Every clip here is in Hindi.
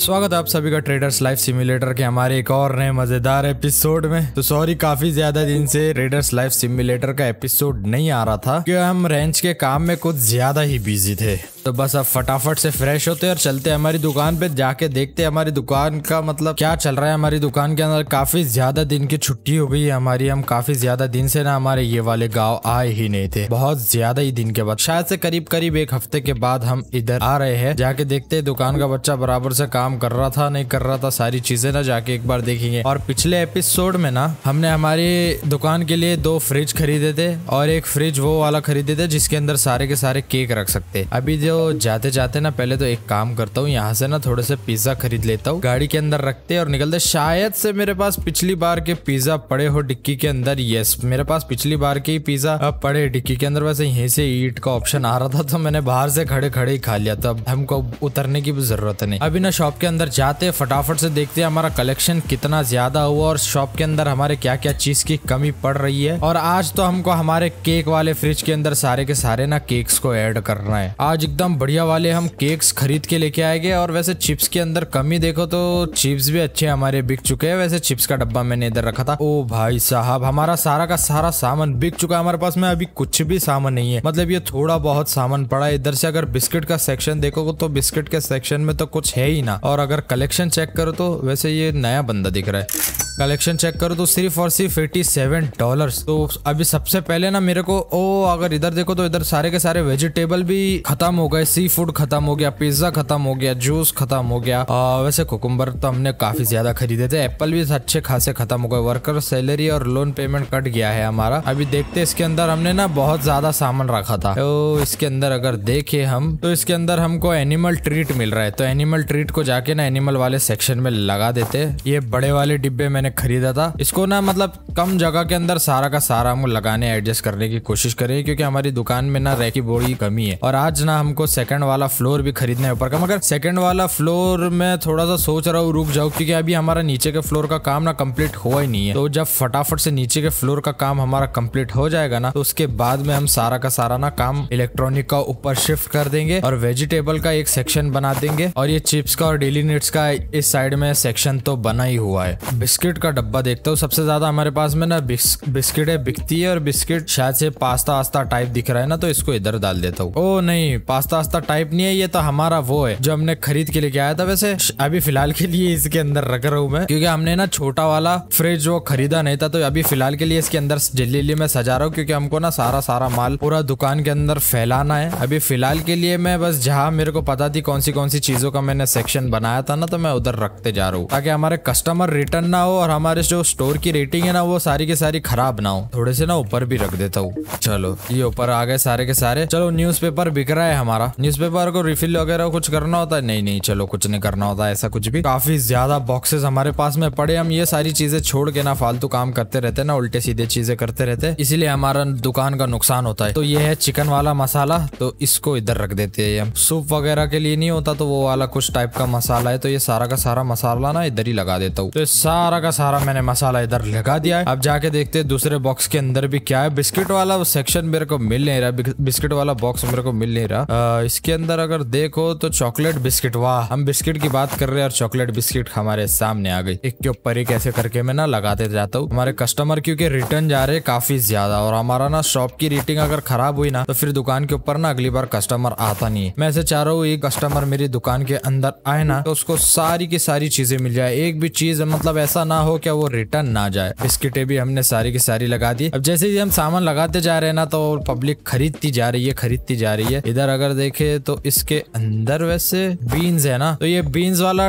स्वागत आप सभी का ट्रेडर्स लाइफ सिम्युलेटर के हमारे एक और नए मजेदार एपिसोड में तो सॉरी काफी ज्यादा दिन से ट्रेडर्स लाइफ सिम्युलेटर का एपिसोड नहीं आ रहा था क्योंकि हम रेंज के काम में कुछ ज्यादा ही बिजी थे तो बस अब फटाफट से फ्रेश होते और चलते हमारी दुकान पे जाके देखते हमारी दुकान का मतलब क्या चल रहा है हमारी दुकान के अंदर काफी ज्यादा दिन की छुट्टी हो गई है हमारी हम काफी ज्यादा दिन से ना हमारे ये वाले गाँव आए ही नहीं थे बहुत ज्यादा ही दिन के बाद शायद से करीब करीब एक हफ्ते के बाद हम इधर आ रहे है जाके देखते दुकान का बच्चा बराबर से काम कर रहा था नहीं कर रहा था सारी चीजें ना जाके एक बार देखेंगे और पिछले एपिसोड में ना हमने हमारी दुकान के लिए दो फ्रिज खरीदे थे और एक फ्रिज वो वाला खरीदे थे जिसके अंदर सारे के सारे केक रख सकते अभी जो तो जाते जाते ना पहले तो एक काम करता हूँ यहाँ से ना थोड़े से पिज्जा खरीद लेता हूँ गाड़ी के अंदर रखते और निकलते शायद से मेरे पास पिछली बार के पिज्जा पड़े हो डिक्की के अंदर यस मेरे पास पिछली बार के ही पिज्जा पड़े डिक्की के अंदर वैसे यहीं से ईट का ऑप्शन आ रहा था तो मैंने बाहर से खड़े खड़े ही खा लिया था अब हमको उतरने की भी जरूरत नहीं अभी ना शॉप के अंदर जाते फटाफट से देखते हमारा कलेक्शन कितना ज्यादा हुआ और शॉप के अंदर हमारे क्या क्या चीज की कमी पड़ रही है और आज तो हमको हमारे केक वाले फ्रिज के अंदर सारे के सारे ना केक्स को एड करना है आज एकदम एकदम बढ़िया वाले हम केक्स खरीद के लेके आएंगे और वैसे चिप्स के अंदर कमी देखो तो चिप्स भी अच्छे हमारे बिक चुके हैं वैसे चिप्स का डब्बा मैंने इधर रखा था ओ भाई साहब हमारा सारा का सारा सामान बिक चुका है हमारे पास में अभी कुछ भी सामान नहीं है मतलब ये थोड़ा बहुत सामान पड़ा है इधर से अगर बिस्किट का सेक्शन देखो तो बिस्किट के सेक्शन में तो कुछ है ही ना और अगर कलेक्शन चेक करो तो वैसे ये नया बंदा दिख रहा है कलेक्शन चेक करो तो सिर्फ और सिर्फ एटी सेवन डॉलर तो अभी सबसे पहले ना मेरे को ओ अगर इधर देखो तो इधर सारे के सारे वेजिटेबल भी खत्म हो हो गए सी फूड खत्म हो गया पिज्जा खत्म हो गया जूस खत्म हो गया आ, वैसे कुकुम्बर तो हमने काफी ज्यादा खरीदे थे एप्पल भी अच्छे खासे खत्म हो गए वर्कर सैलरी और लोन पेमेंट कट गया है हमारा अभी देखते इसके अंदर हमने ना बहुत ज्यादा सामान रखा था तो इसके अंदर अगर देखे हम तो इसके अंदर हमको एनिमल ट्रीट मिल रहा है तो एनिमल ट्रीट को जाके ना एनिमल वाले सेक्शन में लगा देते ये बड़े वाले डिब्बे मैंने खरीदा था इसको ना मतलब कम जगह के अंदर सारा का सारा हम लगाने एडजस्ट करने की कोशिश करें क्योंकि हमारी दुकान में ना रैकी बोड़ी कमी है और आज ना हमको को सेकंड वाला फ्लोर भी खरीदना है ऊपर का मगर सेकंड वाला फ्लोर में थोड़ा सा सोच रहा हूँ रुक जाऊ क्योंकि अभी हमारा नीचे के फ्लोर का काम ना कम्प्लीट हुआ ही नहीं है तो जब फटाफट से नीचे के फ्लोर का काम हमारा कम्प्लीट हो जाएगा ना तो उसके बाद में हम सारा का सारा ना काम इलेक्ट्रॉनिक का ऊपर शिफ्ट कर देंगे और वेजिटेबल का एक सेक्शन बना देंगे और ये चिप्स का और डेली नीड्स का इस साइड में सेक्शन तो बना ही हुआ है बिस्किट का डब्बा देखता हूँ सबसे ज्यादा हमारे पास में ना बिस्किट है बिकती है और बिस्किट शायद से पास्ता आस्ता टाइप दिख रहा है ना तो इसको इधर डाल देता हूँ ओ नहीं पास्ता आस्ता आस्ता टाइप नहीं है ये तो हमारा वो है जो हमने खरीद के लेके आया था वैसे अभी फिलहाल के लिए इसके अंदर रख रहा हूँ मैं क्योंकि हमने ना छोटा वाला फ्रिज वो खरीदा नहीं था तो अभी फिलहाल के लिए इसके अंदर जल्दी में सजा रहा हूँ क्योंकि हमको ना सारा सारा माल पूरा दुकान के अंदर फैलाना है अभी फिलहाल के लिए मैं बस जहाँ मेरे को पता थी कौन सी कौन सी चीजों का मैंने सेक्शन बनाया था ना तो मैं उधर रखते जा रहा हूँ ताकि हमारे कस्टमर रिटर्न ना हो और हमारे जो स्टोर की रेटिंग है ना वो सारी की सारी खराब ना हो थोड़े से ना ऊपर भी रख देता हूँ चलो ये ऊपर आ गए सारे के सारे चलो न्यूज बिक रहा है हमारा हमारा न्यूज को रिफिल वगैरह कुछ करना होता है नहीं नहीं चलो कुछ नहीं करना होता ऐसा कुछ भी काफी ज्यादा बॉक्सेस हमारे पास में पड़े हम ये सारी चीजें छोड़ के ना फालतू काम करते रहते ना उल्टे सीधे चीजें करते रहते इसीलिए हमारा दुकान का नुकसान होता है तो ये है चिकन वाला मसाला तो इसको इधर रख देते हैं हम सूप वगैरह के लिए नहीं होता तो वो वाला कुछ टाइप का मसाला है तो ये सारा का सारा मसाला ना इधर ही लगा देता हूँ तो सारा का सारा मैंने मसाला इधर लगा दिया है अब जाके देखते हैं दूसरे बॉक्स के अंदर भी क्या है बिस्किट वाला सेक्शन मेरे को मिल नहीं रहा बिस्किट वाला बॉक्स मेरे को मिल नहीं रहा इसके अंदर अगर देखो तो चॉकलेट बिस्किट वाह हम बिस्किट की बात कर रहे हैं और चॉकलेट बिस्किट हमारे सामने आ गई एक के ऊपर एक ऐसे करके मैं ना लगाते जाता हूँ हमारे कस्टमर क्योंकि रिटर्न जा रहे काफी ज्यादा और हमारा ना शॉप की रेटिंग अगर खराब हुई ना तो फिर दुकान के ऊपर ना अगली बार कस्टमर आता नहीं है मैं ऐसे चाह रहा हूँ एक कस्टमर मेरी दुकान के अंदर आए ना तो उसको सारी की सारी चीजें मिल जाए एक भी चीज मतलब ऐसा ना हो क्या वो रिटर्न ना जाए बिस्किटे भी हमने सारी की सारी लगा दी अब जैसे ही हम सामान लगाते जा रहे हैं ना तो पब्लिक खरीदती जा रही है खरीदती जा रही है इधर अगर देखे तो इसके अंदर वैसे बीन्स है ना तो ये बीन्स वाला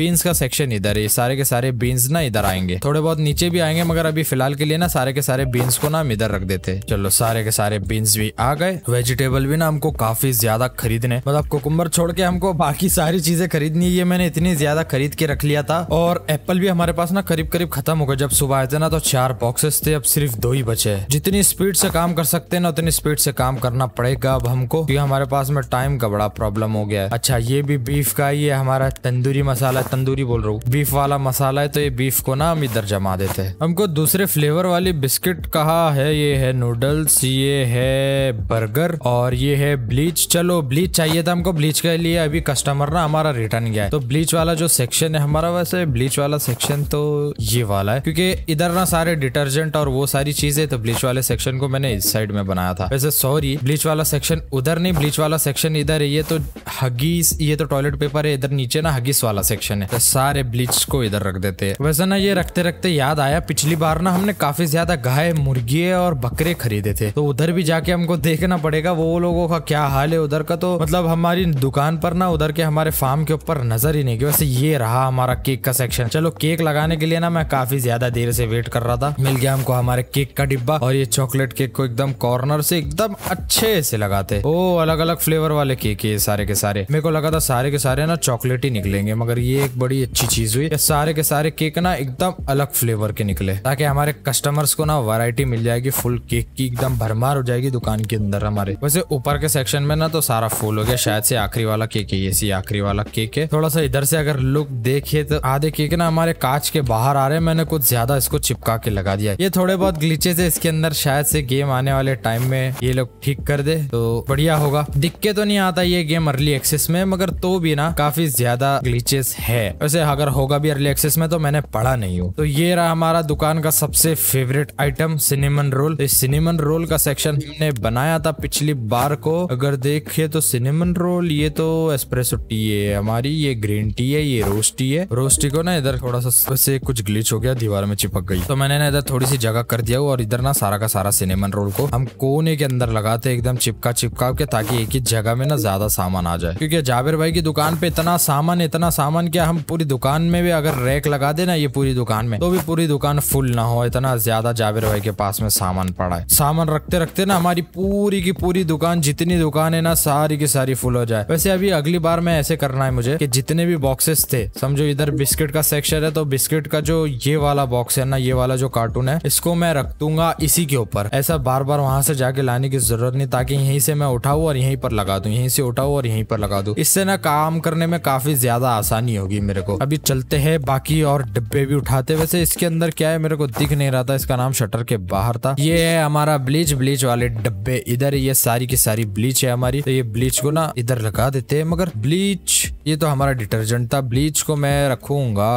बीन्स का सेक्शन इधर है सारे के सारे बीन्स ना इधर आएंगे थोड़े बहुत नीचे भी आएंगे मगर अभी फिलहाल के लिए ना सारे के सारे बीन्स को ना हम इधर रख देते चलो सारे के सारे बीन्स भी आ गए वेजिटेबल भी ना हमको काफी ज्यादा खरीदने मतलब कुकुम्बर छोड़ के हमको बाकी सारी चीजें खरीदनी है मैंने इतनी ज्यादा खरीद के रख लिया था और एप्पल भी हमारे पास ना करीब करीब खत्म हो गए जब सुबह आए थे ना तो चार बॉक्सेस थे अब सिर्फ दो ही बचे जितनी स्पीड से काम कर सकते हैं ना उतनी स्पीड से काम करना पड़ेगा अब हमको क्योंकि हमारे पास में टाइम का बड़ा प्रॉब्लम हो गया है अच्छा ये भी बीफ का ये हमारा तंदूरी मसाला तंदूरी बोल रहा हूँ बीफ वाला मसाला है तो ये बीफ को ना हम इधर जमा देते हैं हमको दूसरे फ्लेवर वाली बिस्किट कहा है ये है नूडल्स ये है बर्गर और ये है ब्लीच चलो ब्लीच चाहिए था हमको ब्लीच के लिए अभी कस्टमर ना हमारा रिटर्न गया है तो ब्लीच वाला जो सेक्शन है हमारा वैसे ब्लीच वाला सेक्शन तो ये वाला है क्योंकि इधर ना सारे डिटर्जेंट और वो सारी चीजें तो ब्लीच वाले सेक्शन को मैंने इस साइड में बनाया था वैसे सॉरी ब्लीच वाला सेक्शन उधर नहीं ब्लीच वाला सेक्शन इधर है ये तो हगीस ये तो टॉयलेट पेपर है इधर नीचे ना हगीस वाला सेक्शन है तो सारे ब्लीच को इधर रख देते हैं वैसे ना ये रखते रखते याद आया पिछली बार ना हमने काफी ज्यादा गाय मुर्गी और बकरे खरीदे थे तो उधर भी जाके हमको देखना पड़ेगा वो लोगों का क्या हाल है उधर का तो मतलब हमारी दुकान पर ना उधर के हमारे फार्म के ऊपर नजर ही नहीं गई वैसे ये रहा हमारा केक का सेक्शन चलो केक लगाने के लिए ना मैं काफी ज्यादा देर से वेट कर रहा था मिल गया हमको हमारे केक का डिब्बा और ये चॉकलेट केक को एकदम कॉर्नर से एकदम अच्छे से लगाते ओ अलग अलग फ्लेवर वाले केक है ये सारे के सारे मेरे को लगा था सारे के सारे ना चॉकलेट ही निकलेंगे मगर ये एक बड़ी अच्छी चीज हुई सारे के सारे केक ना एकदम अलग फ्लेवर के निकले ताकि हमारे कस्टमर्स को ना वैरायटी मिल जाएगी फुल केक की एकदम भरमार हो जाएगी दुकान के अंदर हमारे वैसे ऊपर के सेक्शन में ना तो सारा फुल हो गया शायद से आखिरी वाला केक है ये सी आखिरी वाला केक है थोड़ा सा इधर से अगर लुक देखे तो आधे केक ना हमारे कांच के बाहर आ रहे हैं मैंने कुछ ज्यादा इसको चिपका के लगा दिया ये थोड़े बहुत ग्लीचेज है इसके अंदर शायद से गेम आने वाले टाइम में ये लोग ठीक कर दे तो बढ़िया होगा दिक्कत तो नहीं आता ये गेम अर्ली एक्सेस में मगर तो भी ना काफी ज्यादा ग्लीचेस है वैसे अगर होगा भी अर्ली एक्सेस में तो मैंने पढ़ा नहीं हूँ तो ये रहा हमारा दुकान का सबसे फेवरेट आइटम सिनेमन रोल तो सिनेमन रोल का सेक्शन हमने बनाया था पिछली बार को अगर देखे तो सिनेमन रोल ये तो एक्सप्रेसो टी है हमारी ये ग्रीन टी है ये रोस्टी है रोस्टी को ना इधर थोड़ा सा वैसे कुछ ग्लीच हो गया दीवार में चिपक गई तो मैंने ना इधर थोड़ी सी जगह कर दिया और इधर ना सारा का सारा सिनेमन रोल को हम कोने के अंदर लगाते एकदम चिपका चिपका के ताकि एक ही की जगह में ना ज्यादा सामान आ जाए क्योंकि जाबिर भाई की दुकान पे इतना सामान इतना सामान क्या हम पूरी दुकान में भी अगर रैक लगा देना ये पूरी दुकान में तो भी पूरी दुकान फुल ना हो इतना ज्यादा जाबिर भाई के पास में सामान पड़ा है सामान रखते रखते ना हमारी पूरी की पूरी दुकान जितनी दुकान है ना सारी की सारी फुल हो जाए वैसे अभी अगली बार में ऐसे करना है मुझे कि जितने भी बॉक्सेस थे समझो इधर बिस्किट का सेक्शन है तो बिस्किट का जो ये वाला बॉक्स है ना ये वाला जो कार्टून है इसको मैं रख दूंगा इसी के ऊपर ऐसा बार बार वहां से जाके लाने की जरूरत नहीं ताकि यहीं से मैं उठाऊ और यहीं पर पर लगा दो यहीं से उठाओ और यहीं पर लगा दो इससे ना काम करने में काफी ज्यादा आसानी होगी मेरे को अभी चलते हैं बाकी और डिब्बे भी उठाते वैसे इसके अंदर क्या है मेरे को दिख नहीं रहा था इसका नाम शटर के बाहर था ये है हमारा ब्लीच ब्लीच वाले डब्बे इधर ये सारी की सारी ब्लीच है हमारी तो ये ब्लीच को ना इधर लगा देते है मगर ब्लीच ये तो हमारा डिटर्जेंट था ब्लीच को मैं रखूंगा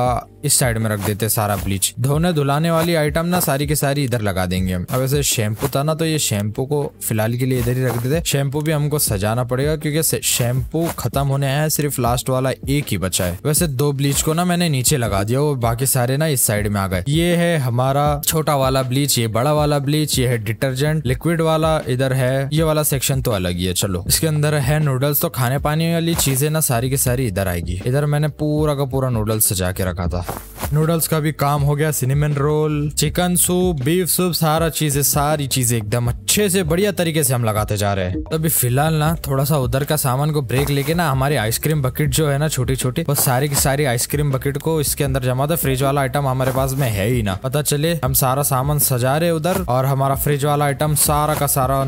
इस साइड में रख देते सारा ब्लीच धोने धुलाने वाली आइटम ना सारी की सारी इधर लगा देंगे हम अब वैसे शैम्पू था ना तो ये शैम्पू को फिलहाल के लिए इधर ही रख देते शैम्पू भी हमको सजा जाना पड़ेगा क्योंकि शैम्पू खत्म होने आया है सिर्फ लास्ट वाला एक ही बचा है वैसे दो ब्लीच को ना मैंने नीचे लगा दिया और बाकी सारे ना इस साइड में आ गए ये है हमारा छोटा वाला ब्लीच ये बड़ा वाला ब्लीच ये है डिटर्जेंट लिक्विड वाला इधर है ये वाला सेक्शन तो अलग ही है चलो इसके अंदर है नूडल्स तो खाने पानी वाली चीजें ना सारी की सारी इधर आएगी इधर मैंने पूरा का पूरा नूडल्स सजा के रखा था नूडल्स का भी काम हो गया cinnamon roll chicken soup beef soup सारा चीजें सारी चीजें एकदम अच्छे से बढ़िया तरीके से हम लगाते जा रहे हैं अभी फिलहाल ना ना थोड़ा सा उधर का सामान को ब्रेक लेके ना हमारी आइसक्रीम बकेट जो है ना छोटी छोटी वो सारी की सारी आइसक्रीम बकेट को इसके अंदर जमा था फ्रिज वाला आइटम हमारे पास में है ही ना पता चले हम सारा सामान सजा रहे उधर और हमारा फ्रिज वाला आइटम सारा का सारा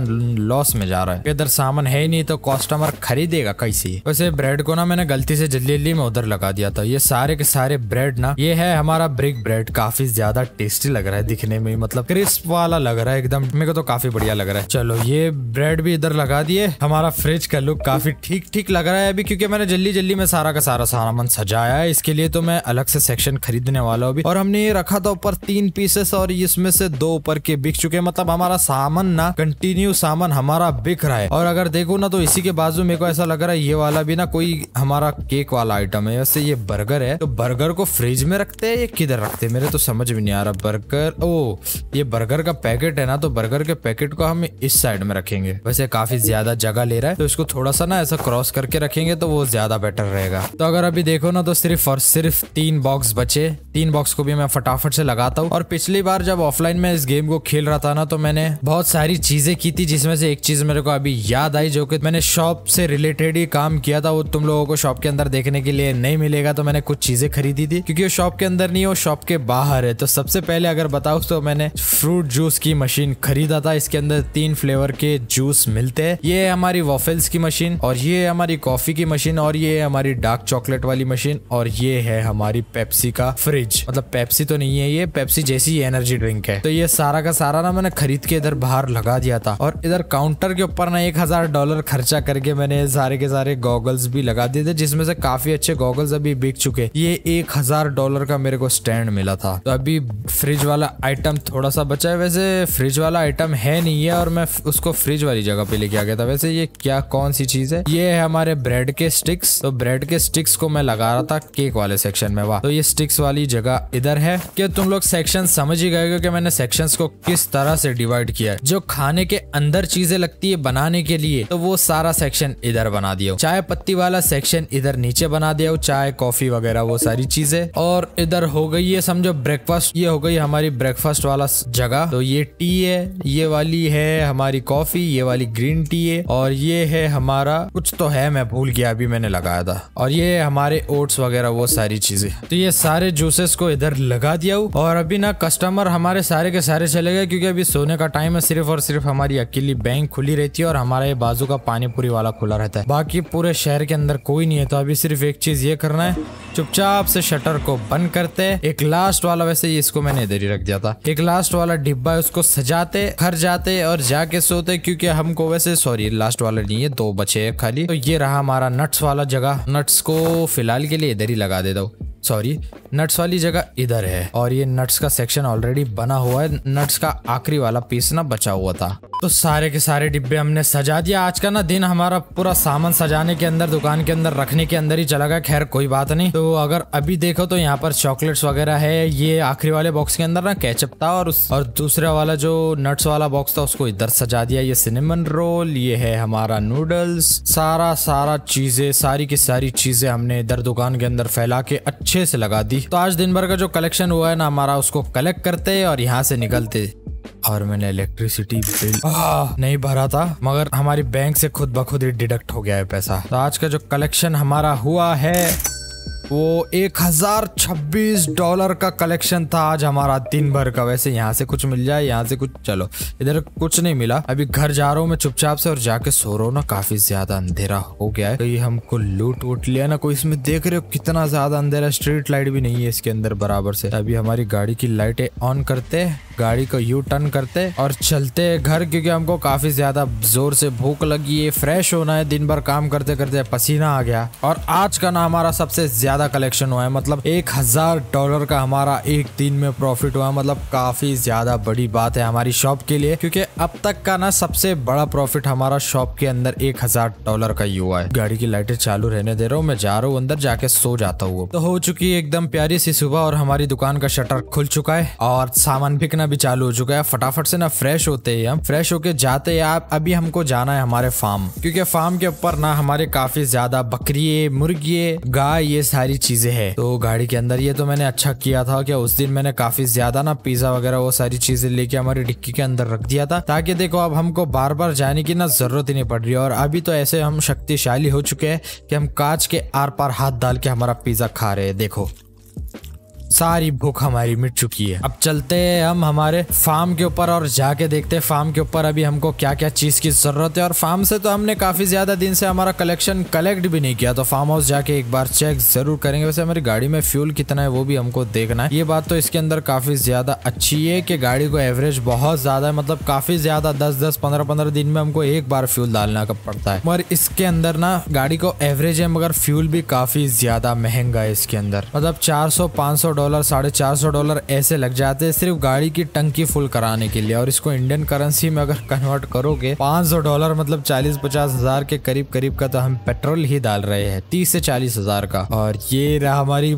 लॉस में जा रहा है इधर सामान है ही नहीं तो कस्टमर खरीदेगा कैसे वैसे ब्रेड को ना मैंने गलती से जल्दी जल्दी में उधर लगा दिया था ये सारे के सारे ब्रेड ना ये है हमारा ब्रिक ब्रेड काफी ज्यादा टेस्टी लग रहा है दिखने में मतलब क्रिस्प वाला लग रहा है एकदम मेरे को तो काफी बढ़िया लग रहा है चलो ये ब्रेड भी इधर लगा दिए हमारा फ्रिज का लुक काफ़ी ठीक ठीक लग रहा है अभी क्योंकि मैंने जल्दी जल्दी में सारा का सारा सामान सजाया है इसके लिए तो मैं अलग से सेक्शन खरीदने वाला हूँ और हमने ये रखा था ऊपर तीन पीसेस और इसमें से दो ऊपर के बिक चुके हैं मतलब हमारा सामान ना कंटिन्यू सामान हमारा बिक रहा है और अगर देखो ना तो इसी के बाजू मेरे को ऐसा लग रहा है ये वाला भी ना कोई हमारा केक वाला आइटम है वैसे ये बर्गर है तो बर्गर को फ्रिज में रखते है ये किधर रखते है मेरे तो समझ भी नहीं आ रहा बर्गर ओ ये बर्गर का पैकेट है ना तो बर्गर के पैकेट को हम इस साइड में रखेंगे वैसे काफी ज्यादा जगह ले रहा है तो इसको थोड़ा सा ना ऐसा क्रॉस करके रखेंगे तो वो ज्यादा बेटर रहेगा तो अगर अभी देखो ना तो सिर्फ और सिर्फ तीन बॉक्स बचे तीन बॉक्स को भी मैं फटाफट से लगाता हूँ और पिछली बार जब ऑफलाइन में इस गेम को खेल रहा था ना तो मैंने बहुत सारी चीजें की थी जिसमें से एक चीज मेरे को अभी याद आई जो कि मैंने शॉप से रिलेटेड ही काम किया था वो तुम लोगों को शॉप के अंदर देखने के लिए नहीं मिलेगा तो मैंने कुछ चीजें खरीदी थी क्योंकि वो शॉप के अंदर नहीं वो शॉप के बाहर है तो सबसे पहले अगर बताओ तो मैंने फ्रूट जूस की मशीन खरीदा था इसके अंदर तीन फ्लेवर के जूस मिलते हैं ये हमारी टॉफिल्स की मशीन और ये है हमारी कॉफी की मशीन और ये है हमारी डार्क चॉकलेट वाली मशीन और ये है हमारी पेप्सी का फ्रिज मतलब पेप्सी तो नहीं है ये पेप्सी जैसी एनर्जी ड्रिंक है तो ये सारा का सारा ना मैंने खरीद के इधर बाहर लगा दिया था और इधर काउंटर के ऊपर ना एक हजार डॉलर खर्चा करके मैंने सारे के सारे गॉगल्स भी लगा दिए थे जिसमें से काफी अच्छे गॉगल्स अभी बिक चुके ये एक हजार डॉलर का मेरे को स्टैंड मिला था तो अभी फ्रिज वाला आइटम थोड़ा सा बचा है वैसे फ्रिज वाला आइटम है नहीं है और मैं उसको फ्रिज वाली जगह पे लेके आ गया था वैसे ये क्या कौन सी चीज है ये है हमारे ब्रेड के स्टिक्स तो ब्रेड के स्टिक्स को मैं लगा रहा था केक वाले सेक्शन में वाह तो ये स्टिक्स वाली जगह इधर है क्या तुम लोग सेक्शन समझ ही गए कि मैंने सेक्शंस को किस तरह से डिवाइड किया है जो खाने के अंदर चीजें लगती है बनाने के लिए तो वो सारा सेक्शन इधर बना दिया चाय पत्ती वाला सेक्शन इधर नीचे बना दिया चाय कॉफी वगैरह वो सारी चीजें और इधर हो गई है समझो ब्रेकफास्ट ये हो गई हमारी ब्रेकफास्ट वाला जगह तो ये टी है ये वाली है हमारी कॉफी ये वाली ग्रीन टी है और ये ये है हमारा कुछ तो है मैं भूल गया अभी मैंने लगाया था और ये हमारे ओट्स वगैरह वो सारी चीजें तो ये सारे जूसेस को इधर लगा दिया हूँ और अभी ना कस्टमर हमारे सारे के सारे चले गए क्योंकि अभी सोने का टाइम है सिर्फ और सिर्फ हमारी अकेली बैंक खुली रहती है और हमारा ये बाजू का पानीपुरी वाला खुला रहता है बाकी पूरे शहर के अंदर कोई नहीं है तो अभी सिर्फ एक चीज ये करना है चुपचाप से शटर को बंद करते एक लास्ट वाला वैसे इसको मैंने इधर ही रख दिया था एक लास्ट वाला डिब्बा है उसको सजाते घर जाते और जाके सोते क्योंकि हमको वैसे सॉरी लास्ट वाला डॉलर नहीं है दो बचे हैं खाली तो ये रहा हमारा नट्स वाला जगह नट्स को फिलहाल के लिए इधर ही लगा दे दो सॉरी नट्स वाली जगह इधर है और ये नट्स का सेक्शन ऑलरेडी बना हुआ है नट्स का आखिरी वाला पीस ना बचा हुआ था तो सारे के सारे डिब्बे हमने सजा दिया आज का ना दिन हमारा पूरा सामान सजाने के अंदर दुकान के अंदर रखने के अंदर ही चला गया खैर कोई बात नहीं तो अगर अभी देखो तो यहाँ पर चॉकलेट्स वगैरह है ये आखिरी वाले बॉक्स के अंदर ना कैचअप था और उस और दूसरा वाला जो नट्स वाला बॉक्स था उसको इधर सजा दिया ये सिनेमन रोल ये है हमारा नूडल्स सारा सारा चीजें सारी की सारी चीजें हमने इधर दुकान के अंदर फैला के अच्छे से लगा दी तो आज दिन भर का जो कलेक्शन हुआ है ना हमारा उसको कलेक्ट करते और यहाँ से निकलते और मैंने इलेक्ट्रिसिटी बिल नहीं भरा था मगर हमारी बैंक से खुद ब खुद ही डिडक्ट हो गया है पैसा तो आज का जो कलेक्शन हमारा हुआ है वो एक हज़ार छब्बीस डॉलर का कलेक्शन था आज हमारा दिन भर का वैसे यहाँ से कुछ मिल जाए यहाँ से कुछ चलो इधर कुछ नहीं मिला अभी घर जा रहा हूँ मैं चुपचाप से और जाके सो रहा हूँ ना काफी ज्यादा अंधेरा हो गया है कहीं हमको लूट वूट लिया ना कोई इसमें देख रहे हो कितना ज्यादा अंधेरा स्ट्रीट लाइट भी नहीं है इसके अंदर बराबर से अभी हमारी गाड़ी की लाइटें ऑन करते है गाड़ी को यू टर्न करते और चलते हैं घर क्योंकि हमको काफी ज्यादा जोर से भूख लगी है फ्रेश होना है दिन भर काम करते करते पसीना आ गया और आज का ना हमारा सबसे ज्यादा ज़्यादा कलेक्शन हुआ है मतलब एक हज़ार डॉलर का हमारा एक दिन में प्रॉफिट हुआ मतलब काफ़ी ज़्यादा बड़ी बात है हमारी शॉप के लिए क्योंकि अब तक का ना सबसे बड़ा प्रॉफिट हमारा शॉप के अंदर एक हज़ार डॉलर का ही हुआ है गाड़ी की लाइटें चालू रहने दे रहा हूँ मैं जा रहा हूँ अंदर जाके सो जाता हूँ तो हो चुकी है एकदम प्यारी सी सुबह और हमारी दुकान का शटर खुल चुका है और सामान बिकना भी चालू हो चुका है फटाफट से ना फ्रेश होते ही हम फ्रेश होके जाते हैं आप अभी हमको जाना है हमारे फार्म क्योंकि फार्म के ऊपर ना हमारे काफी ज्यादा बकरिए मुर्गिये गाय ये सारी सारी चीजें हैं तो गाड़ी के अंदर ये तो मैंने अच्छा किया था कि उस दिन मैंने काफी ज्यादा ना पिज्जा वगैरह वो सारी चीजें लेके हमारी डिक्की के अंदर रख दिया था ताकि देखो अब हमको बार बार जाने की ना जरूरत ही नहीं पड़ रही और अभी तो ऐसे हम शक्तिशाली हो चुके हैं कि हम कांच के आर पार हाथ डाल के हमारा पिज्जा खा रहे हैं देखो सारी भूख हमारी मिट चुकी है अब चलते हैं हम हमारे फार्म के ऊपर और जाके देखते हैं फार्म के ऊपर अभी हमको क्या क्या चीज की जरूरत है और फार्म से तो हमने काफी ज्यादा दिन से हमारा कलेक्शन कलेक्ट भी नहीं किया तो फार्म हाउस जाके एक बार चेक जरूर करेंगे वैसे हमारी गाड़ी में फ्यूल कितना है वो भी हमको देखना है ये बात तो इसके अंदर काफी ज्यादा अच्छी है की गाड़ी को एवरेज बहुत ज्यादा है मतलब काफी ज्यादा दस दस पंद्रह पंद्रह दिन में हमको एक बार फ्यूल डालना पड़ता है मगर इसके अंदर ना गाड़ी को एवरेज है मगर फ्यूल भी काफी ज्यादा महंगा है इसके अंदर मतलब चार सौ सौ डॉलर साढ़े चार सौ डॉलर ऐसे लग जाते हैं सिर्फ गाड़ी की टंकी फुल कराने के लिए और इसको इंडियन करेंसी में अगर कन्वर्ट करोगे पाँच सौ डॉलर मतलब चालीस पचास हजार के करीब करीब का तो हम पेट्रोल ही डाल रहे हैं तीस से चालीस हजार का और ये रहा हमारी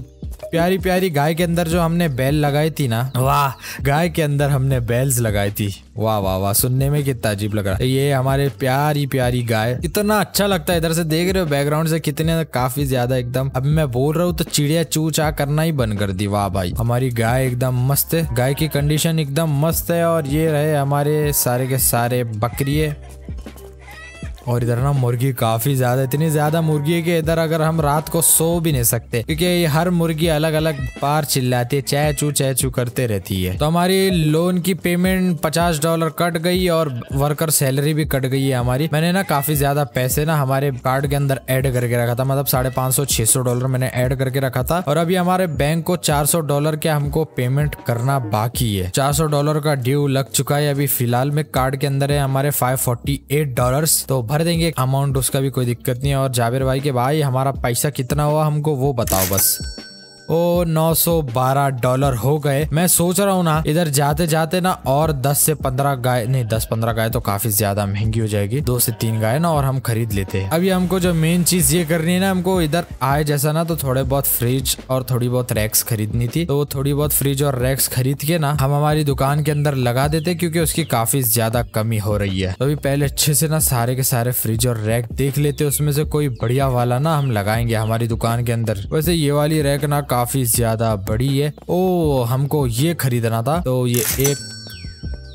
प्यारी प्यारी गाय के अंदर जो हमने बैल लगाई थी ना वाह गाय के अंदर हमने बैल्स लगाई थी वाह वाह वाह सुनने में कितना अजीब लग रहा है ये हमारे प्यारी प्यारी गाय इतना अच्छा लगता है इधर से देख रहे हो बैकग्राउंड से कितने काफी ज्यादा एकदम अब मैं बोल रहा हूँ तो चिड़िया चू चा करना ही बंद कर दी वाह भाई हमारी गाय एकदम मस्त है गाय की कंडीशन एकदम मस्त है और ये रहे हमारे सारे के सारे बकरिये और इधर ना मुर्गी काफी ज्यादा इतनी ज्यादा मुर्गी है कि इधर अगर हम रात को सो भी नहीं सकते क्योंकि हर मुर्गी अलग अलग पार चिल्लाती है चाय चू चै चू करते रहती है तो हमारी लोन की पेमेंट पचास डॉलर कट गई और वर्कर सैलरी भी कट गई है हमारी मैंने ना काफी ज्यादा पैसे ना हमारे कार्ड के अंदर एड करके रखा था मतलब साढ़े पांच सौ सौ डॉलर मैंने एड करके रखा था और अभी हमारे बैंक को चार सौ डॉलर के हमको पेमेंट करना बाकी है चार सौ डॉलर का ड्यू लग चुका है अभी फिलहाल में कार्ड के अंदर है हमारे फाइव फोर्टी एट डॉलर तो भर देंगे अमाउंट उसका भी कोई दिक्कत नहीं है और जाबिर भाई के भाई हमारा पैसा कितना हुआ हमको वो बताओ बस ओ 912 डॉलर हो गए मैं सोच रहा हूँ ना इधर जाते जाते ना और 10 से 15 गाय नहीं 10-15 गाय तो काफी ज्यादा महंगी हो जाएगी दो से तीन गाय ना और हम खरीद लेते हैं अभी हमको जो मेन चीज ये करनी है ना हमको इधर आए जैसा ना तो थोड़े बहुत फ्रिज और थोड़ी बहुत रैक्स खरीदनी थी तो थोड़ी बहुत फ्रिज और रैक्स खरीद के ना हम हमारी दुकान के अंदर लगा देते क्योंकि उसकी काफी ज्यादा कमी हो रही है तो अभी पहले अच्छे से ना सारे के सारे फ्रिज और रैक देख लेते उसमें से कोई बढ़िया वाला ना हम लगाएंगे हमारी दुकान के अंदर वैसे ये वाली रैक ना काफी ज्यादा बड़ी है ओ हमको ये खरीदना था तो ये एक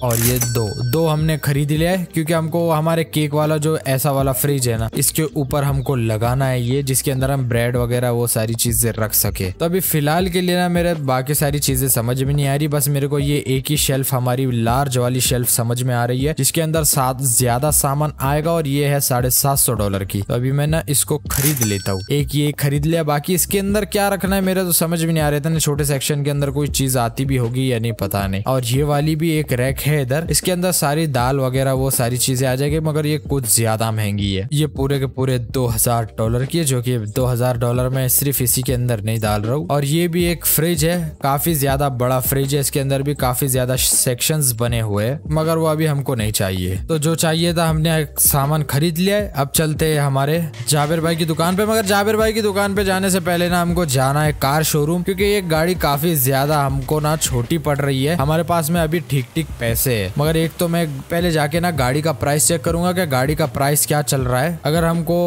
और ये दो दो हमने खरीद लिया है क्योंकि हमको हमारे केक वाला जो ऐसा वाला फ्रिज है ना इसके ऊपर हमको लगाना है ये जिसके अंदर हम ब्रेड वगैरह वो सारी चीजें रख सके तो अभी फिलहाल के लिए ना मेरे बाकी सारी चीजें समझ में नहीं आ रही बस मेरे को ये एक ही शेल्फ हमारी लार्ज वाली शेल्फ समझ में आ रही है जिसके अंदर सात ज्यादा सामान आएगा और ये है साढ़े सात सौ डॉलर की तो अभी मैं ना इसको खरीद लेता हूँ एक ये खरीद लिया बाकी इसके अंदर क्या रखना है मेरा तो समझ में नहीं आ रहा था छोटे सेक्शन के अंदर कोई चीज आती भी होगी या नहीं पता नहीं और ये वाली भी एक रैक है है इधर इसके अंदर सारी दाल वगैरह वो सारी चीजें आ जाएगी मगर ये कुछ ज्यादा महंगी है ये पूरे के पूरे दो हजार डॉलर की है जो कि दो हजार डॉलर में सिर्फ इसी के अंदर नहीं डाल रहा हूँ और ये भी एक फ्रिज है काफी ज्यादा बड़ा फ्रिज है इसके अंदर भी काफी ज्यादा सेक्शन बने हुए है मगर वो अभी हमको नहीं चाहिए तो जो चाहिए था हमने सामान खरीद लिया है अब चलते है हमारे जाबिर भाई की दुकान पे मगर जाबिर भाई की दुकान पे जाने से पहले ना हमको जाना है कार शोरूम क्योंकि ये गाड़ी काफी ज्यादा हमको ना छोटी पड़ रही है हमारे पास में अभी ठीक ठीक पैसे से मगर एक तो मैं पहले जाके ना गाड़ी का प्राइस चेक करूंगा कि गाड़ी का प्राइस क्या चल रहा है अगर हमको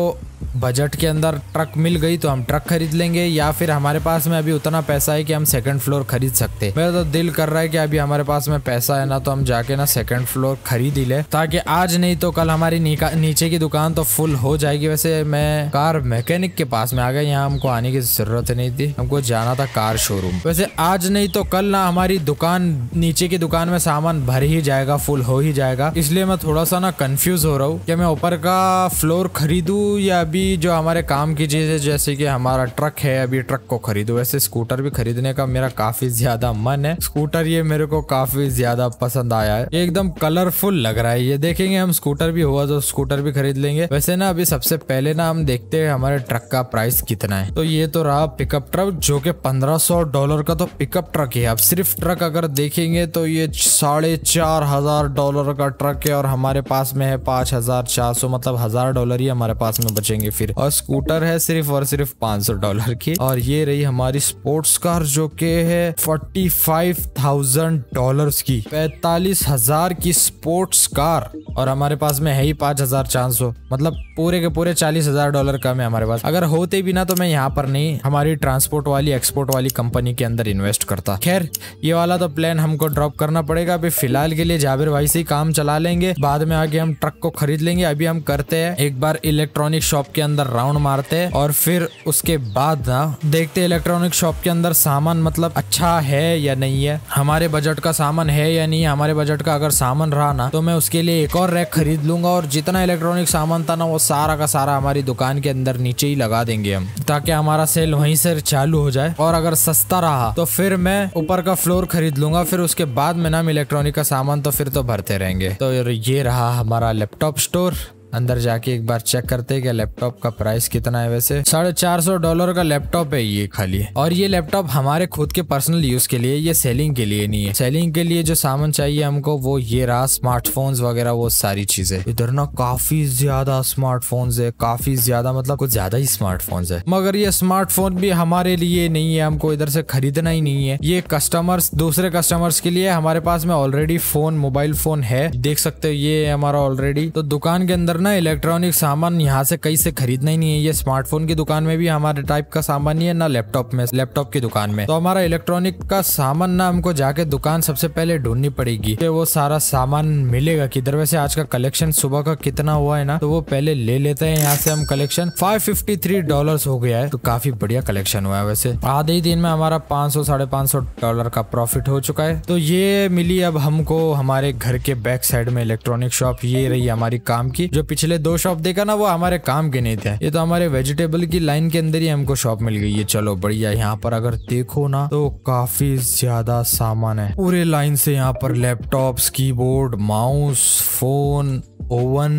बजट के अंदर ट्रक मिल गई तो हम ट्रक खरीद लेंगे या फिर हमारे पास में अभी उतना पैसा है कि हम सेकंड फ्लोर खरीद सकते मेरा तो दिल कर रहा है कि अभी हमारे पास में पैसा है ना तो हम जाके ना सेकंड फ्लोर खरीद ही ले ताकि आज नहीं तो कल हमारी नीचे की दुकान तो फुल हो जाएगी वैसे मैं कार मैकेनिक के पास में आ गया यहाँ हमको आने की जरूरत नहीं थी हमको जाना था कार शोरूम वैसे आज नहीं तो कल ना हमारी दुकान नीचे की दुकान में सामान भर ही जाएगा फुल हो ही जाएगा इसलिए मैं थोड़ा सा ना कंफ्यूज हो रहा हूँ क्या मैं ऊपर का फ्लोर खरीदू या अभी जो हमारे काम की चीज़ें जैसे कि हमारा ट्रक है अभी ट्रक को खरीदो वैसे स्कूटर भी खरीदने का मेरा काफ़ी ज़्यादा मन है स्कूटर ये मेरे को काफ़ी ज़्यादा पसंद आया है एकदम कलरफुल लग रहा है ये देखेंगे हम स्कूटर भी हुआ तो स्कूटर भी खरीद लेंगे वैसे ना अभी सबसे पहले ना हम देखते हैं हमारे ट्रक का प्राइस कितना है तो ये तो रहा पिकअप ट्रक जो कि पंद्रह डॉलर का तो पिकअप ट्रक है अब सिर्फ ट्रक अगर देखेंगे तो ये साढ़े चार हजार डॉलर का ट्रक है और हमारे पास में है पांच हजार चार सौ मतलब हजार डॉलर ही हमारे पास में बचेंगे फिर और स्कूटर है सिर्फ और सिर्फ पांच डॉलर की और ये रही हमारी स्पोर्ट्स कार जो के है फोर्टी फाइव थाउजेंड डॉलर की पैतालीस हजार की स्पोर्ट्स कार और हमारे पास में है ही पांच हजार चार सौ मतलब पूरे के पूरे चालीस हजार डॉलर कम है हमारे पास अगर होते भी ना तो मैं यहाँ पर नहीं हमारी ट्रांसपोर्ट वाली एक्सपोर्ट वाली कंपनी के अंदर इन्वेस्ट करता खैर ये वाला तो प्लान हमको ड्रॉप करना पड़ेगा अभी फिलहाल के लिए जाबिर भाई से ही काम चला लेंगे बाद में आगे हम ट्रक को खरीद लेंगे अभी हम करते हैं एक बार इलेक्ट्रॉनिक शॉप के अंदर राउंड मारते और फिर उसके बाद ना देखते इलेक्ट्रॉनिक शॉप के अंदर सामान मतलब अच्छा है या नहीं है हमारे बजट का सामान है या नहीं हमारे बजट का अगर सामान रहा ना तो मैं उसके लिए एक और रैक खरीद लूंगा और जितना इलेक्ट्रॉनिक सामान था ना वो सारा का सारा हमारी दुकान के अंदर नीचे ही लगा देंगे हम ताकि हमारा सेल वहीं से चालू हो जाए और अगर सस्ता रहा तो फिर मैं ऊपर का फ्लोर खरीद लूंगा फिर उसके बाद में नाम इलेक्ट्रॉनिक का सामान तो फिर तो भरते रहेंगे तो ये रहा हमारा लैपटॉप स्टोर अंदर जाके एक बार चेक करते हैं कि लैपटॉप का प्राइस कितना है वैसे साढ़े चार सौ डॉलर का लैपटॉप है ये खाली और ये लैपटॉप हमारे खुद के पर्सनल यूज के लिए ये सेलिंग के लिए नहीं है सेलिंग के लिए जो सामान चाहिए हमको वो ये रहा स्मार्टफोन वगैरह वो सारी चीजें इधर ना काफी ज्यादा स्मार्टफोन है काफी ज्यादा मतलब कुछ ज्यादा ही स्मार्टफोन है मगर ये स्मार्टफोन भी हमारे लिए नहीं है हमको इधर से खरीदना ही नहीं है ये कस्टमर्स दूसरे कस्टमर्स के लिए हमारे पास में ऑलरेडी फोन मोबाइल फोन है देख सकते हो ये हमारा ऑलरेडी तो दुकान के अंदर ना इलेक्ट्रॉनिक सामान यहाँ से कहीं से खरीदना ही नहीं है ये स्मार्टफोन की दुकान में भी हमारे टाइप का सामान नहीं है ना लैपटॉप में लैपटॉप की दुकान में तो हमारा इलेक्ट्रॉनिक का सामान ना हमको जाके दुकान सबसे पहले ढूंढनी पड़ेगी वो सारा सामान मिलेगा किधर वैसे आज का कलेक्शन सुबह का कितना हुआ है ना तो वो पहले ले लेते हैं यहाँ से हम collection five fifty three dollar हो गया है तो काफी बढ़िया कलेक्शन हुआ है वैसे आधे ही दिन में हमारा पांच सौ साढ़े पांच सौ डॉलर का प्रॉफिट हो चुका है तो ये मिली अब हमको हमारे घर के बैक साइड में इलेक्ट्रॉनिक शॉप ये रही हमारी काम की जो पिछले दो शॉप देखा ना वो हमारे काम के नहीं थे ये तो हमारे वेजिटेबल की लाइन के अंदर ही हमको शॉप मिल गई है चलो बढ़िया यहाँ पर अगर देखो ना तो काफी ज्यादा सामान है पूरे लाइन से यहाँ पर laptop keyboard mouse phone oven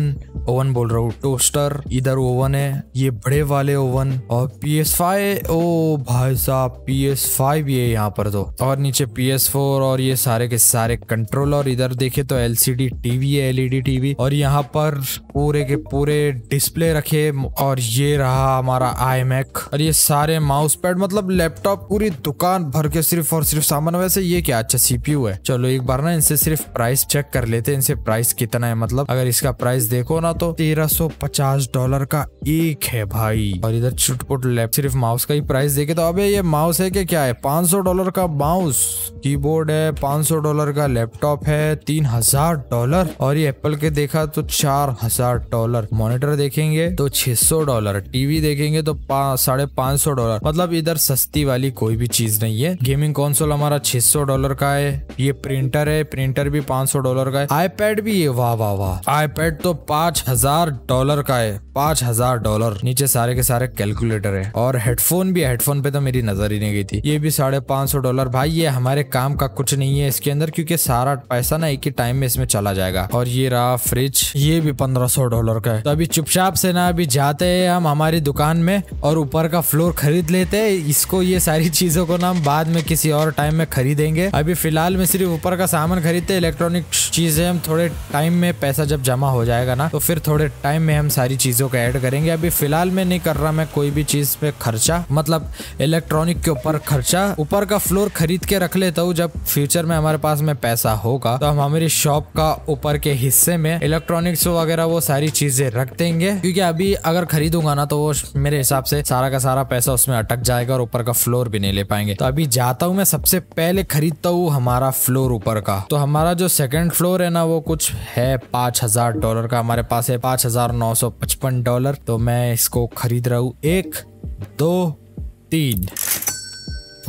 oven बोल रहा हूँ टोस्टर इधर ओवन है ये बड़े वाले ओवन और पी एस फाइव ओ भाई साहब पी एस फाइव ये यहाँ पर तो और नीचे पी एस फोर और ये सारे के सारे कंट्रोल और इधर देखे तो एल सी डी टीवी है डी टीवी e और यहाँ पर पूरे के पूरे डिस्प्ले रखे और ये रहा हमारा आई मैक और ये सारे माउस पैड मतलब लैपटॉप पूरी दुकान भर के सिर्फ और सिर्फ सामान वैसे ये क्या अच्छा सीपीयू है चलो एक बार ना इनसे सिर्फ प्राइस चेक कर लेते हैं इनसे प्राइस कितना है मतलब अगर इस इसका प्राइस देखो ना तो 1350 डॉलर का एक है भाई और इधर छुटपुट लैप सिर्फ माउस का ही प्राइस देखे तो अबे ये माउस है कि क्या है 500 डॉलर का माउस कीबोर्ड है 500 डॉलर का लैपटॉप है 3000 डॉलर और ये एप्पल के देखा तो 4000 डॉलर मॉनिटर देखेंगे तो 600 डॉलर टीवी देखेंगे तो साढ़े पांच सौ डॉलर मतलब इधर सस्ती वाली कोई भी चीज नहीं है गेमिंग कौनसोल हमारा 600 डॉलर का है ये प्रिंटर है प्रिंटर भी पांच डॉलर का है आईपैड भी है वाह वाह वाह आईपैड तो पांच हजार डॉलर का है पांच हजार डॉलर नीचे सारे के सारे कैलकुलेटर है और हेडफोन भी हेडफोन पे तो मेरी नजर ही नहीं गई थी ये भी साढ़े पांच सौ डॉलर भाई ये हमारे काम का कुछ नहीं है इसके अंदर क्योंकि सारा पैसा ना एक ही टाइम में इसमें चला जाएगा और ये रहा फ्रिज ये भी पंद्रह सौ डॉलर का है तो अभी चुपचाप से ना अभी जाते है हम हमारी दुकान में और ऊपर का फ्लोर खरीद लेते हैं इसको ये सारी चीजों को ना हम बाद में किसी और टाइम में खरीदेंगे अभी फिलहाल में सिर्फ ऊपर का सामान खरीदते इलेक्ट्रॉनिक चीजें हम थोड़े टाइम में पैसा जब जमा जमा हो जाएगा ना तो फिर थोड़े टाइम में हम सारी चीज़ों को ऐड करेंगे अभी फिलहाल मैं नहीं कर रहा मैं कोई भी चीज़ पे खर्चा मतलब इलेक्ट्रॉनिक के ऊपर खर्चा ऊपर का फ्लोर खरीद के रख लेता हूँ जब फ्यूचर में हमारे पास में पैसा होगा तो हम हमारी शॉप का ऊपर के हिस्से में इलेक्ट्रॉनिक्स वगैरह वो सारी चीज़ें रख देंगे क्योंकि अभी अगर खरीदूंगा ना तो वो मेरे हिसाब से सारा का सारा पैसा उसमें अटक जाएगा और ऊपर का फ्लोर भी नहीं ले पाएंगे तो अभी जाता हूँ मैं सबसे पहले खरीदता हूँ हमारा फ्लोर ऊपर का तो हमारा जो सेकेंड फ्लोर है ना वो कुछ है पाँच हजार डॉलर का हमारे पास है पांच हजार नौ सौ पचपन डॉलर तो मैं इसको खरीद रहा हूँ एक दो तीन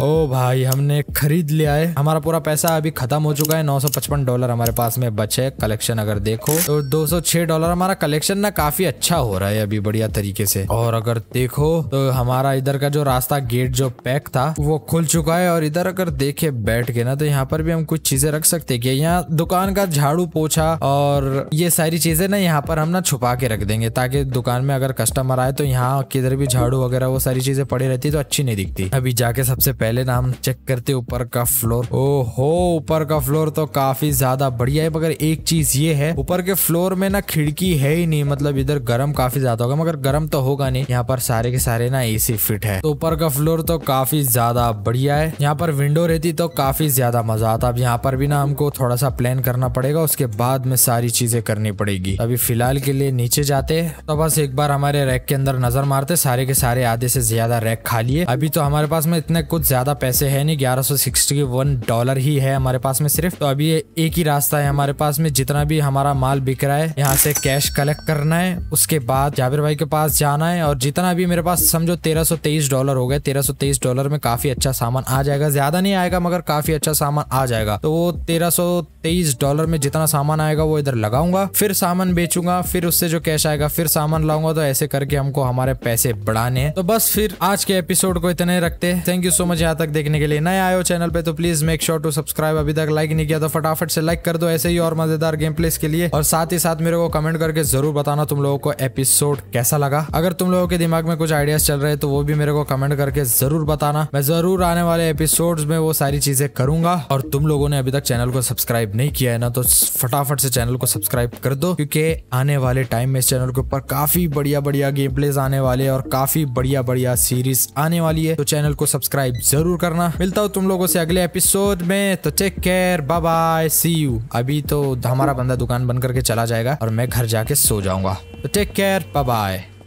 ओ भाई हमने खरीद लिया है हमारा पूरा पैसा अभी खत्म हो चुका है 955 डॉलर हमारे पास में बचे कलेक्शन अगर देखो तो 206 डॉलर हमारा कलेक्शन ना काफी अच्छा हो रहा है अभी बढ़िया तरीके से और अगर देखो तो हमारा इधर का जो रास्ता गेट जो पैक था वो खुल चुका है और इधर अगर देखे बैठ के ना तो यहाँ पर भी हम कुछ चीजें रख सकते क्या यहाँ दुकान का झाड़ू पोछा और ये सारी चीजें ना यहाँ पर हम ना छुपा के रख देंगे ताकि दुकान में अगर कस्टमर आए तो यहाँ किधर भी झाड़ू वगैरह वो सारी चीजें पड़ी रहती तो अच्छी नहीं दिखती अभी जाके सबसे पहले पहले ना हम चेक करते ऊपर का फ्लोर ओहो ऊपर का फ्लोर तो काफी ज्यादा बढ़िया है मगर एक चीज ये है ऊपर के फ्लोर में ना खिड़की है ही नहीं मतलब इधर गर्म काफी ज्यादा होगा मगर गर्म तो होगा नहीं यहाँ पर सारे के सारे ना एसी फिट है तो ऊपर का फ्लोर तो काफी ज्यादा बढ़िया है यहाँ पर विंडो रहती तो काफी ज्यादा मजा आता अब यहाँ पर भी ना हमको थोड़ा सा प्लान करना पड़ेगा उसके बाद में सारी चीजें करनी पड़ेगी अभी फिलहाल के लिए नीचे जाते तो बस एक बार हमारे रैक के अंदर नजर मारते सारे के सारे आधे से ज्यादा रैक खाली है अभी तो हमारे पास में इतने कुछ ज़्यादा पैसे है नहीं ग्यारह सौ सिक्सटी वन डॉलर ही है हमारे पास में सिर्फ तो अभी एक ही रास्ता है हमारे पास में जितना भी हमारा माल बिक रहा है यहाँ से कैश कलेक्ट करना है उसके बाद जाबिर भाई के पास जाना है और जितना भी मेरे पास समझो तेरह सौ तेईस डॉलर हो गए तेरह सौ तेईस डॉलर में काफी अच्छा सामान आ जाएगा ज्यादा नहीं आएगा मगर काफी अच्छा सामान आ जाएगा तो वो तेरह सौ तेईस डॉलर में जितना सामान आएगा वो इधर लगाऊंगा फिर सामान बेचूंगा फिर उससे जो कैश आएगा फिर सामान लाऊंगा तो ऐसे करके हमको हमारे पैसे बढ़ाने हैं तो बस फिर आज के एपिसोड को इतने रखते थैंक यू सो मच यहाँ तक देखने के लिए नए आयो चैनल पे तो please make sure to subscribe अभी तक लाइक नहीं किया तो फटाफट से लाइक कर दो ऐसे ही और मजेदार गेम प्लेस के लिए और साथ ही साथ मेरे को कमेंट करके जरूर बताना तुम लोगों को एपिसोड कैसा लगा अगर तुम लोगों के दिमाग में कुछ आइडियाज चल रहे तो वो भी मेरे को कमेंट करके जरूर बताना मैं जरूर आने वाले एपिसोड में वो सारी चीजें करूंगा और तुम लोगों ने अभी तक चैनल को सब्सक्राइब नहीं किया है ना तो फटाफट से चैनल को सब्सक्राइब कर दो क्योंकि आने वाले टाइम में इस चैनल के ऊपर काफी बढ़िया बढ़िया गेम प्लेज आने वाले और काफी बढ़िया बढ़िया सीरीज आने वाली है तो चैनल को सब्सक्राइब जरूर करना मिलता हूँ तुम लोगों से अगले एपिसोड में तो take care bye bye see you अभी तो हमारा बंदा दुकान बंद करके चला जाएगा और मैं घर जाके सो जाऊंगा तो टेक केयर बाय बाय